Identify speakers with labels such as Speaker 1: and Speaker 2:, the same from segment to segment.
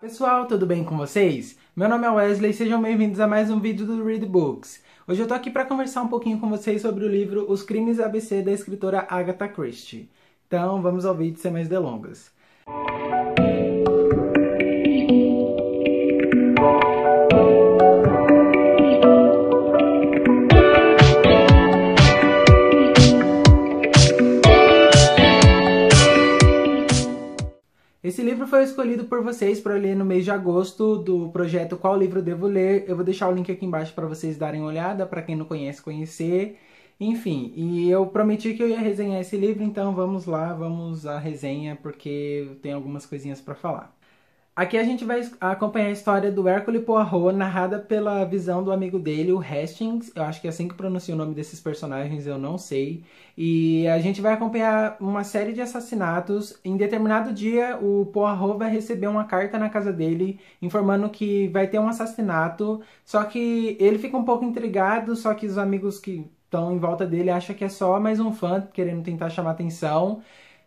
Speaker 1: Pessoal, tudo bem com vocês? Meu nome é Wesley e sejam bem-vindos a mais um vídeo do Read Books. Hoje eu tô aqui para conversar um pouquinho com vocês sobre o livro Os Crimes ABC da escritora Agatha Christie. Então, vamos ao vídeo sem mais delongas. Música foi escolhido por vocês para ler no mês de agosto do projeto Qual Livro Devo Ler. Eu vou deixar o link aqui embaixo para vocês darem uma olhada, para quem não conhece, conhecer. Enfim, e eu prometi que eu ia resenhar esse livro, então vamos lá, vamos à resenha, porque eu tenho algumas coisinhas para falar. Aqui a gente vai acompanhar a história do Hércules Poirot, narrada pela visão do amigo dele, o Hastings. Eu acho que é assim que pronuncia o nome desses personagens, eu não sei. E a gente vai acompanhar uma série de assassinatos. Em determinado dia, o Poirot vai receber uma carta na casa dele informando que vai ter um assassinato. Só que ele fica um pouco intrigado, só que os amigos que estão em volta dele acham que é só mais um fã querendo tentar chamar atenção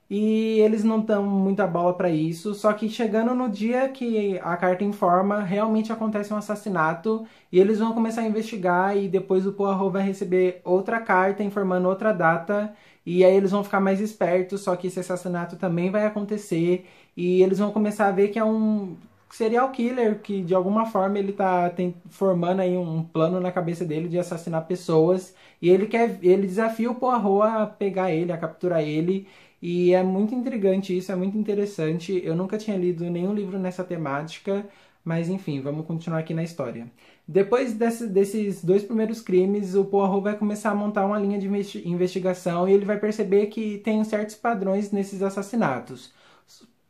Speaker 1: e eles não dão muita bola para isso. Só que chegando no dia que a carta informa, realmente acontece um assassinato e eles vão começar a investigar e depois o Poirot vai receber outra carta informando outra data e aí eles vão ficar mais espertos, só que esse assassinato também vai acontecer e eles vão começar a ver que é um serial killer que de alguma forma ele tá tem, formando aí um plano na cabeça dele de assassinar pessoas e ele quer ele desafia o Poirot a pegar ele, a capturar ele e é muito intrigante isso, é muito interessante. Eu nunca tinha lido nenhum livro nessa temática, mas enfim, vamos continuar aqui na história. Depois desse, desses dois primeiros crimes, o Poirot vai começar a montar uma linha de investigação e ele vai perceber que tem certos padrões nesses assassinatos.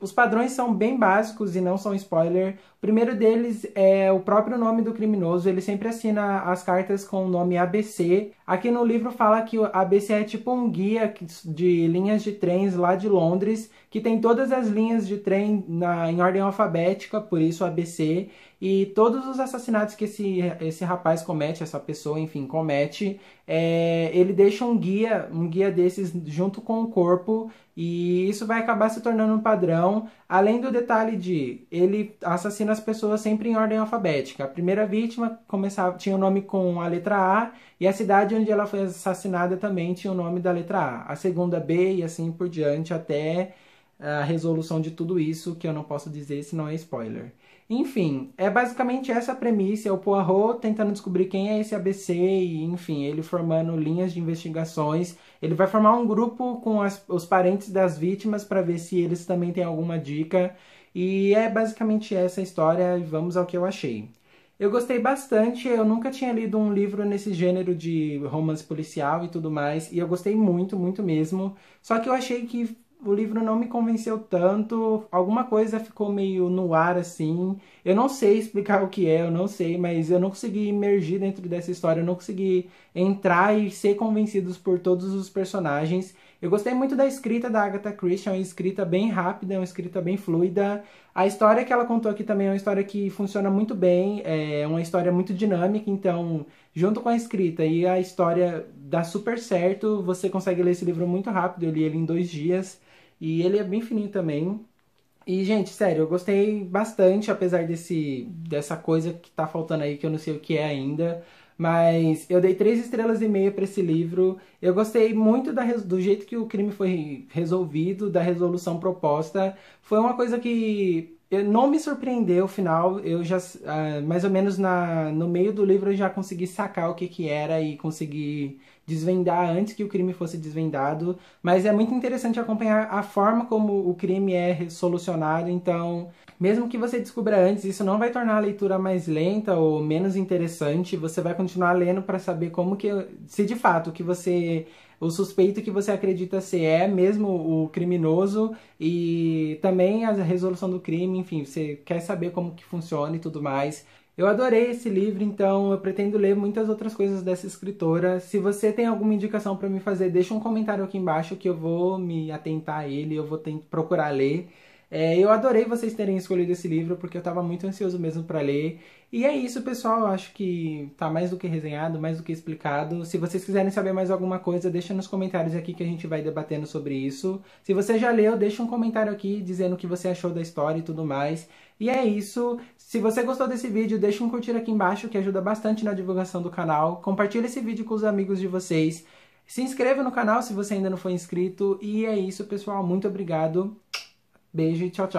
Speaker 1: Os padrões são bem básicos e não são spoiler. O primeiro deles é o próprio nome do criminoso, ele sempre assina as cartas com o nome ABC. Aqui no livro fala que o ABC é tipo um guia de linhas de trens lá de Londres, que tem todas as linhas de trem na, em ordem alfabética, por isso ABC. E todos os assassinatos que esse, esse rapaz comete, essa pessoa, enfim, comete, é, ele deixa um guia, um guia desses junto com o corpo, e isso vai acabar se tornando um padrão, além do detalhe de ele assassina as pessoas sempre em ordem alfabética. A primeira vítima começava, tinha o um nome com a letra A, e a cidade onde ela foi assassinada também tinha o nome da letra A. A segunda B, e assim por diante, até a resolução de tudo isso, que eu não posso dizer, senão é spoiler. Enfim, é basicamente essa premissa, é o Poirot tentando descobrir quem é esse ABC e, enfim, ele formando linhas de investigações. Ele vai formar um grupo com as, os parentes das vítimas para ver se eles também têm alguma dica. E é basicamente essa a história e vamos ao que eu achei. Eu gostei bastante, eu nunca tinha lido um livro nesse gênero de romance policial e tudo mais, e eu gostei muito, muito mesmo. Só que eu achei que o livro não me convenceu tanto, alguma coisa ficou meio no ar assim. Eu não sei explicar o que é, eu não sei, mas eu não consegui emergir dentro dessa história, eu não consegui entrar e ser convencidos por todos os personagens. Eu gostei muito da escrita da Agatha Christie, é uma escrita bem rápida, é uma escrita bem fluida. A história que ela contou aqui também é uma história que funciona muito bem, é uma história muito dinâmica, então, junto com a escrita e a história dá super certo, você consegue ler esse livro muito rápido, eu li ele em dois dias. E ele é bem fininho também. E, gente, sério, eu gostei bastante, apesar desse, dessa coisa que tá faltando aí, que eu não sei o que é ainda. Mas eu dei três estrelas e meia para esse livro. Eu gostei muito da, do jeito que o crime foi resolvido, da resolução proposta. Foi uma coisa que eu, não me surpreendeu o final, eu já, uh, mais ou menos na, no meio do livro, eu já consegui sacar o que, que era e consegui desvendar antes que o crime fosse desvendado. Mas é muito interessante acompanhar a forma como o crime é solucionado, então mesmo que você descubra antes, isso não vai tornar a leitura mais lenta ou menos interessante. Você vai continuar lendo para saber como que, se de fato o que você o suspeito que você acredita ser é mesmo o criminoso e também a resolução do crime, enfim, você quer saber como que funciona e tudo mais. Eu adorei esse livro, então eu pretendo ler muitas outras coisas dessa escritora. Se você tem alguma indicação para me fazer, deixa um comentário aqui embaixo que eu vou me atentar a ele, eu vou procurar ler. É, eu adorei vocês terem escolhido esse livro, porque eu estava muito ansioso mesmo para ler. E é isso, pessoal. Eu acho que tá mais do que resenhado, mais do que explicado. Se vocês quiserem saber mais alguma coisa, deixa nos comentários aqui que a gente vai debatendo sobre isso. Se você já leu, deixa um comentário aqui dizendo o que você achou da história e tudo mais. E é isso. Se você gostou desse vídeo, deixa um curtir aqui embaixo, que ajuda bastante na divulgação do canal. Compartilhe esse vídeo com os amigos de vocês. Se inscreva no canal se você ainda não for inscrito. E é isso, pessoal. Muito obrigado Beijo e tchau, tchau.